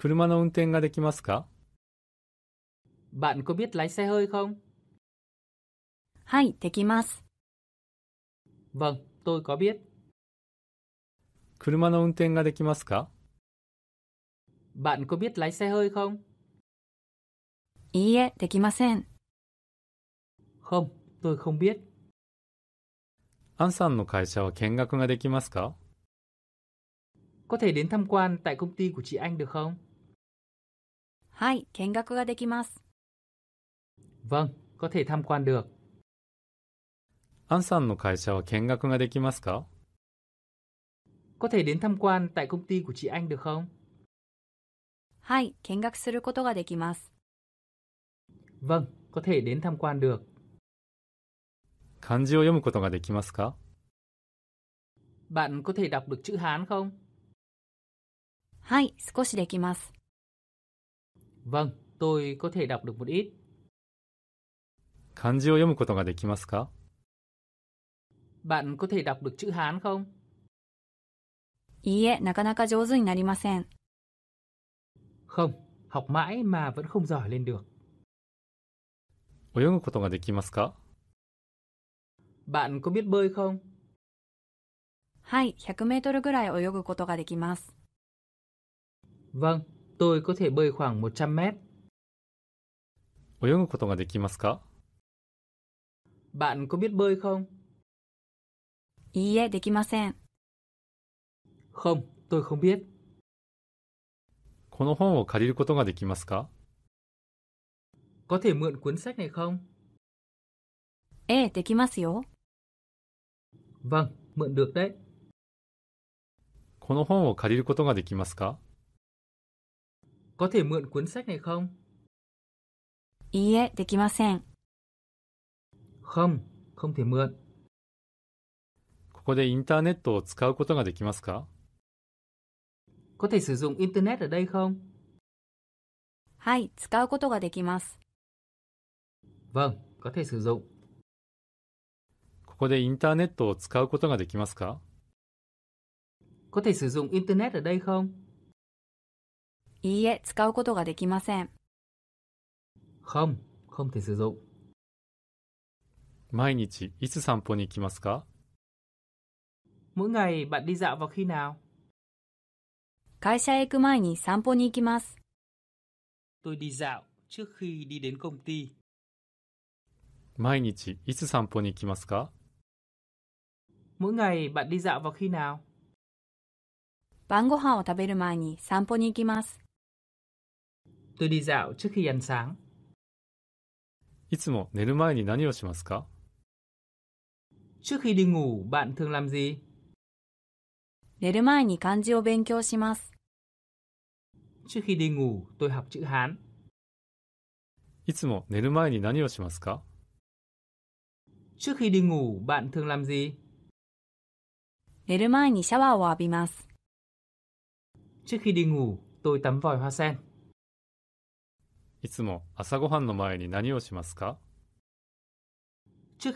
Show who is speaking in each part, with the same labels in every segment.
Speaker 1: 車の運転ができますか
Speaker 2: Bạn có biết lái xe hơi không? はい、できます。Vâng, tôi có biết.
Speaker 1: 車の運転ができますか
Speaker 2: Bạn có biết lái xe hơi không? いいえ、できません。Không, tôi không biết.
Speaker 1: アンさんの会社は見学ができますか
Speaker 2: Có thể đến tham
Speaker 3: quan tại công ty của chị Anh được không? はい、見学ができます。
Speaker 1: Vâng, có thể tham quan được. アンさんの会社は見学ができますか
Speaker 2: Có thể đến tham quan tại công ty của chị anh
Speaker 3: được không? はい、見学することができます。
Speaker 2: Vâng, có thể đến tham quan được.
Speaker 1: 漢字を読むことができますか
Speaker 2: Bạn có thể đọc được chữ Hán không?
Speaker 3: はい、少しできます。
Speaker 2: Vâng, tôi có thể đọc được một ít.
Speaker 1: 漢字を読むことができますか
Speaker 2: Bạn có thể đọc được chữ Hán không? không học mãi mà vẫn không giỏi lên được.
Speaker 1: 泳ぐことができますか
Speaker 2: Bạn có biết bơi không?
Speaker 3: 100はい100
Speaker 2: vâng tôi có thể bơi khoảng 100 mét.
Speaker 1: 泳ぐことができますか
Speaker 2: Bạn có biết bơi không? いいえ、できません。
Speaker 1: Không, tôi không biết. この本を借りることができますか
Speaker 2: Có thể mượn cuốn sách này
Speaker 3: không? ええ、できますよ。
Speaker 2: Vâng, e, mượn được đấy.
Speaker 1: この本を借りることができますか
Speaker 2: có thể mượn cuốn sách này không?
Speaker 3: いいえ、できません。
Speaker 1: Không, không thể mượn. ここでインターネットを使うことができますか
Speaker 3: Có thể sử dụng internet ở đây không?
Speaker 1: Vâng, có thể sử dụng. ここでインターネットを使うことができますか
Speaker 2: Có thể sử dụng internet ở đây không?
Speaker 3: いいえ、使うことができません。
Speaker 1: Không, không thể sử dụng. 毎日いつ散歩に行きますか
Speaker 2: Mỗi ngày bạn đi dạo vào khi nào?
Speaker 3: 会社へ行く前に散歩に行きます。
Speaker 2: Tôi đi dạo trước khi đi đến công ty.
Speaker 1: 毎日いつ散歩に行きますか
Speaker 3: Mỗi ngày bạn đi dạo vào khi nào? 晩ご飯を食べる前に散歩に行きます。tôi đi dạo trước khi ăn sáng.
Speaker 1: Trước khi đi ngủ, bạn thường làm gì?
Speaker 3: 寝る前に漢字を勉強します。
Speaker 2: Trước khi đi ngủ, tôi học chữ Hán.
Speaker 1: いつも寝る前に何をしますか Trước khi đi ngủ, bạn thường làm gì?
Speaker 3: 寝る前にシャワーを浴びます。
Speaker 1: Trước khi đi ngủ, tôi tắm vòi hoa sen. いつも朝ごはんの前に何をしますか
Speaker 3: 朝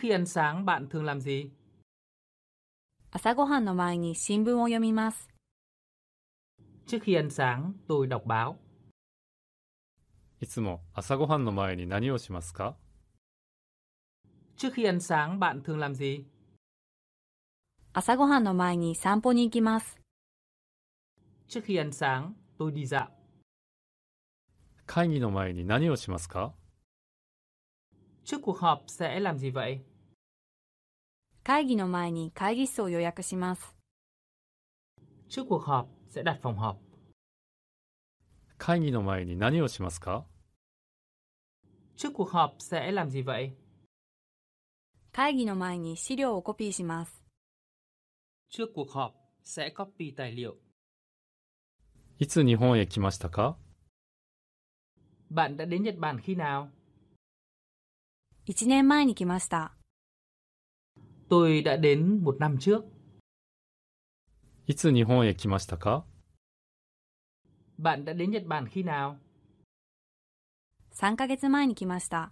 Speaker 3: ごはんの前に新聞を読みます。
Speaker 1: いつも朝ごはんの前に何をしますか
Speaker 3: 朝ごはんの前に散歩に行きます。Trước khi ăn s á
Speaker 1: 会議の前に何をしますか
Speaker 2: Trước cuộc họp sẽ làm gì vậy?
Speaker 3: 会議の前に会議室を予約します。Trước
Speaker 2: cuộc họp sẽ đặt phòng họp.
Speaker 1: 会議の前に何をしますか
Speaker 3: Trước cuộc họp
Speaker 2: sẽ làm gì vậy?
Speaker 3: 会議の前に資料をコピーします。
Speaker 2: Trước cuộc họp sẽ copy tài liệu.
Speaker 1: いつ日本へ来ましたか
Speaker 2: Bạn đã đến Nhật Bản khi nào?
Speaker 3: 1年前に来ました。
Speaker 2: Tôi đã đến một năm trước.
Speaker 1: いつ日本へ来ましたか
Speaker 2: Bạn đã đến Nhật Bản khi nào? 3ヶ月前に来ました。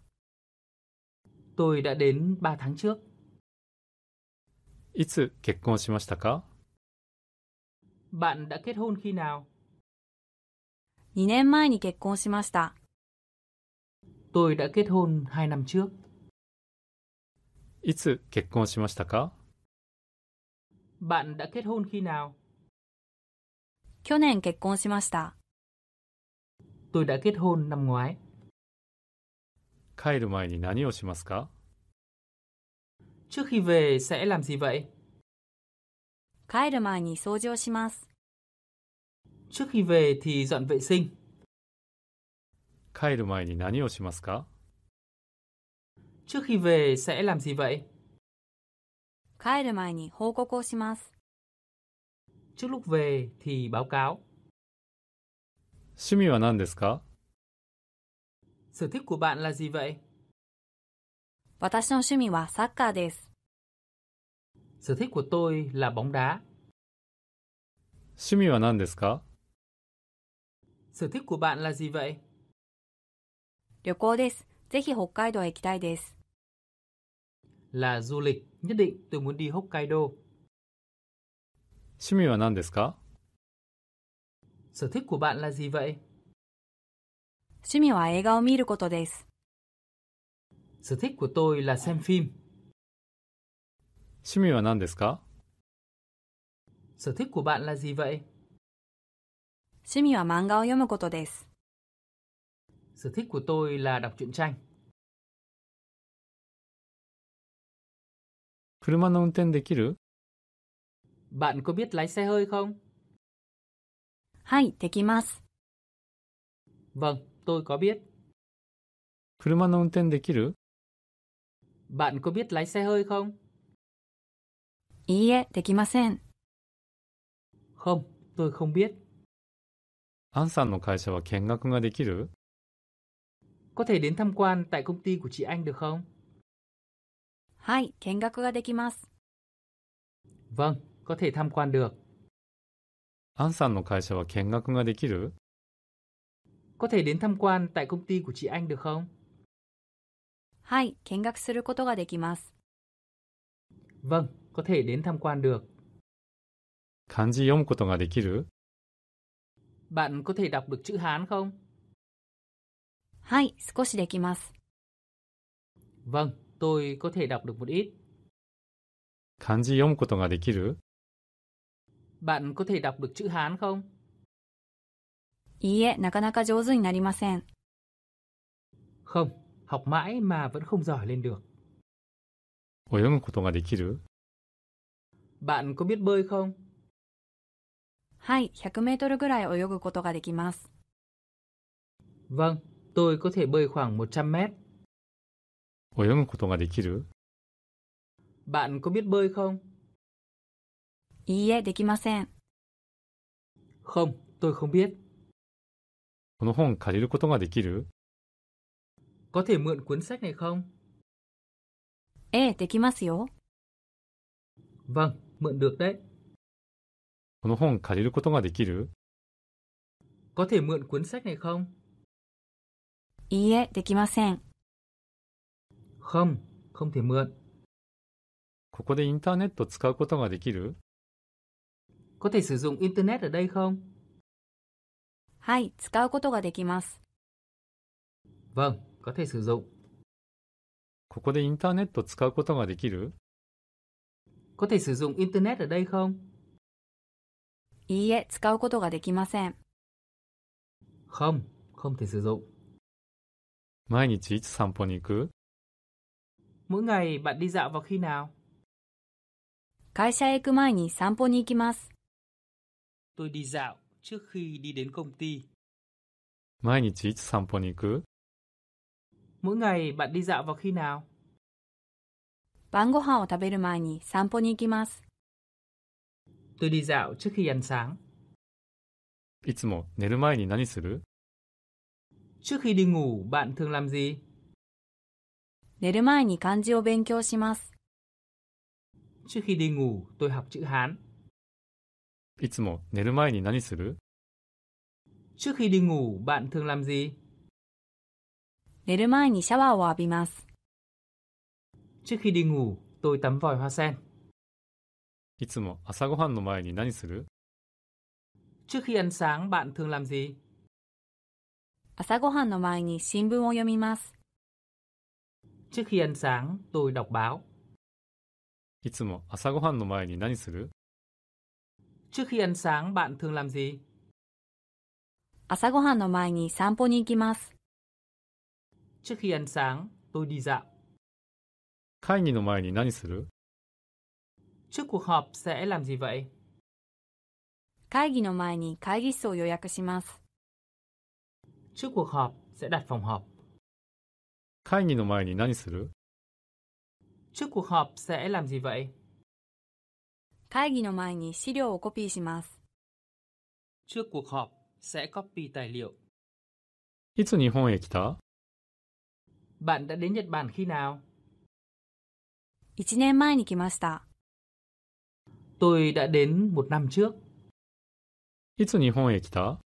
Speaker 2: Tôi đã đến 3 tháng trước.
Speaker 1: いつ結婚しましたか
Speaker 3: Bạn đã kết hôn khi nào? 2年前に結婚しました。
Speaker 1: tôi
Speaker 2: đã kết hôn 2 năm trước.
Speaker 1: いつ結婚しましたか
Speaker 3: Bạn đã kết hôn khi nào? 去年結婚しました。
Speaker 2: Tôi đã kết hôn năm ngoái.
Speaker 1: 帰る前に何をしますか
Speaker 3: Trước khi về
Speaker 1: sẽ làm gì vậy?
Speaker 3: 帰る前に掃除をします。
Speaker 1: Trước khi về thì dọn vệ sinh. 帰る前に何をしますか
Speaker 2: Trước khi về sẽ làm gì vậy? Trước lúc về thì báo cáo.
Speaker 1: 趣味は何ですか
Speaker 2: Sở thích của bạn là gì vậy? Sở thích của tôi là bóng đá.
Speaker 1: 趣味は何ですか
Speaker 2: Sở thích của bạn là gì vậy?
Speaker 3: 旅行です。ぜひ北海道へ行きたいです。
Speaker 2: 趣
Speaker 1: 味は何ですか
Speaker 2: 趣
Speaker 3: 味は映画を見ることです。
Speaker 2: 趣
Speaker 1: 味は何ですか趣
Speaker 3: 味は漫画を読むことです。
Speaker 2: sở thích của tôi là đọc truyện tranh. 車の運転できる Bạn có biết lái xe hơi không? はい、できます。Vâng, tôi có biết.
Speaker 1: 車の運転できる
Speaker 2: Bạn có biết lái xe hơi không? いいえ、できません。Không, tôi không biết.
Speaker 1: アンさんの会社は見学ができる
Speaker 2: có thể đến tham quan
Speaker 3: tại công ty của chị anh được không? Hai, はい、見学ができます。
Speaker 1: Vâng, có thể tham quan được. アンさんの会社は見学ができる
Speaker 3: Có thể đến tham
Speaker 2: quan tại công ty của chị anh được không?
Speaker 3: Hai, はい、見学することができます。
Speaker 1: Vâng,
Speaker 2: có thể đến tham quan được.
Speaker 1: 漢字読むことができる
Speaker 2: Bạn có thể đọc được chữ Hán không? はい、少しできます。Vâng, tôi có thể đọc được một ít.
Speaker 1: 漢字読むことができる
Speaker 2: Bạn có thể đọc được chữ Hán không?
Speaker 3: いいえ、なかなか上手になりません。
Speaker 1: Không,
Speaker 2: học mãi mà vẫn không giỏi lên được.
Speaker 1: 泳ぐことができる
Speaker 2: Bạn có biết bơi không?
Speaker 3: はい、100メートルぐらい泳ぐことができます。
Speaker 2: Vâng, tôi có thể bơi khoảng 100 mét.
Speaker 3: Bạn có biết bơi không?
Speaker 2: không, tôi không biết.
Speaker 1: この本借りることができる
Speaker 2: Có thể mượn cuốn sách này không? vâng, mượn được đấy.
Speaker 1: この本借りることができる
Speaker 2: Có thể mượn cuốn sách
Speaker 3: này không? いいえ、できません。
Speaker 1: Không, không thể mượn. ここでインターネット使うことができる
Speaker 2: Có thể sử dụng internet ở đây không?
Speaker 3: はい、使うことができます。
Speaker 1: Vâng, có thể sử dụng. ここでインターネット使うことができる Có thể sử dụng
Speaker 3: internet ở đây không? いいえ、使うことができません。
Speaker 1: Không, không thể sử dụng. 毎日いつ散歩に行く
Speaker 3: Mỗi ngày bạn đi dạo vào khi nào? 会社へ行く前に散歩に行きます。
Speaker 2: Tôi đi dạo trước khi đi đến công ty.
Speaker 1: 毎日いつ散歩に行く
Speaker 2: Mỗi ngày bạn đi dạo vào khi nào?
Speaker 3: 晩ご飯を食べる前に散歩に行きます。
Speaker 2: Tôi đi dạo trước khi ăn sáng.
Speaker 1: いつも寝る前に何する trước khi đi ngủ bạn thường làm gì?
Speaker 3: 寝る前に漢字を勉強します。
Speaker 1: trước khi đi ngủ,
Speaker 2: tôi học chữ Hán.
Speaker 1: いつも寝る前に何する
Speaker 2: Trước khi đi ngủ, bạn thường làm gì?
Speaker 3: 寝る前にシャワーを浴びます。
Speaker 1: Trước khi đi ngủ, tôi tắm vòi hoa sen. いつも朝ごはんの前に何する
Speaker 3: Trước khi ăn sáng, bạn thường làm gì? 朝ごはんの前に新聞を読みます。
Speaker 2: Trước khi ăn sáng, tôi đọc báo.
Speaker 1: いつも朝ごはんの前に何する
Speaker 3: Trước khi ăn sáng,
Speaker 1: bạn thường làm gì?
Speaker 3: 朝ごはんの前に散歩に行きます。Trước khi ăn
Speaker 2: sáng, tôi đi dạo.
Speaker 1: 会議の前に何する
Speaker 2: Trước cuộc họp sẽ làm gì vậy?
Speaker 3: 会議の前に会議室を予約します。
Speaker 2: trước cuộc họp sẽ đặt phòng họp.
Speaker 1: 会議の前に何する
Speaker 3: Trước cuộc họp
Speaker 2: sẽ làm gì vậy? trước cuộc họp sẽ copy tài liệu.
Speaker 1: いつ日本へ来た
Speaker 2: Bạn đã đến Nhật Bản khi nào? 1年前に来ました。Tôi đã đến một năm trước. いつ日本へ来た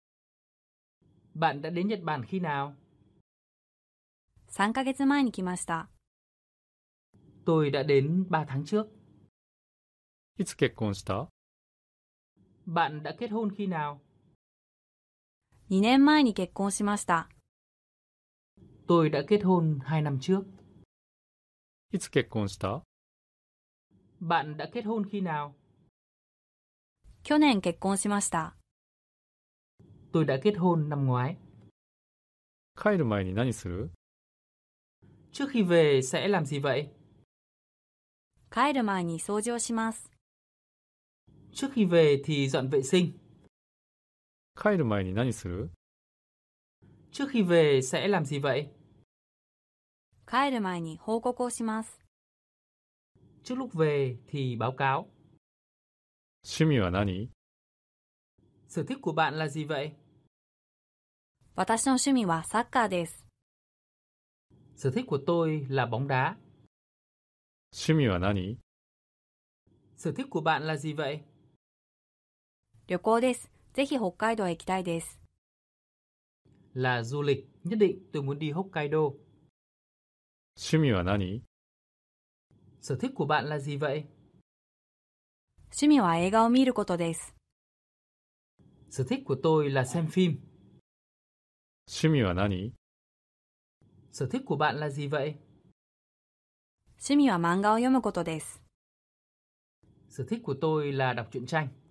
Speaker 2: bạn đã đến Nhật Bản khi nào? 3ヶ
Speaker 3: 月前に来ました。
Speaker 2: Tôi đã đến 3 tháng trước. いつ結婚した
Speaker 3: Bạn đã kết hôn khi nào? 2年前に結婚しました。
Speaker 2: Tôi đã kết hôn 2 năm trước. いつ結婚した
Speaker 3: Bạn đã kết hôn khi nào? 去年結婚しました。
Speaker 2: tôi đã kết hôn năm ngoái. 帰る前に何する Trước khi về sẽ làm gì vậy? 帰る前に掃除をします。Trước khi về thì dọn vệ sinh. 帰る前に何する Trước khi về sẽ làm gì vậy?
Speaker 3: 帰る前に報告をします。
Speaker 2: Trước lúc về thì báo cáo. 趣味は何 Sở thích của bạn là gì vậy?
Speaker 3: 私の趣味はサッカーです。
Speaker 2: sở thích của tôi là bóng đá.
Speaker 1: 趣味は何
Speaker 2: Sở thích của bạn là gì vậy?
Speaker 3: 旅行です。ぜひ北海道へ行きたいです。
Speaker 2: Là du lịch, nhất định tôi muốn đi Hokkaido.
Speaker 1: 趣味は何
Speaker 2: Sở thích của bạn là gì vậy?
Speaker 3: 趣味は映画を見ることです。
Speaker 2: Sở thích của tôi là
Speaker 1: xem phim. 趣味は何
Speaker 2: Sở thích của bạn là gì vậy?
Speaker 3: 趣味は漫画を読むことです。
Speaker 2: Sở thích của tôi là đọc truyện tranh.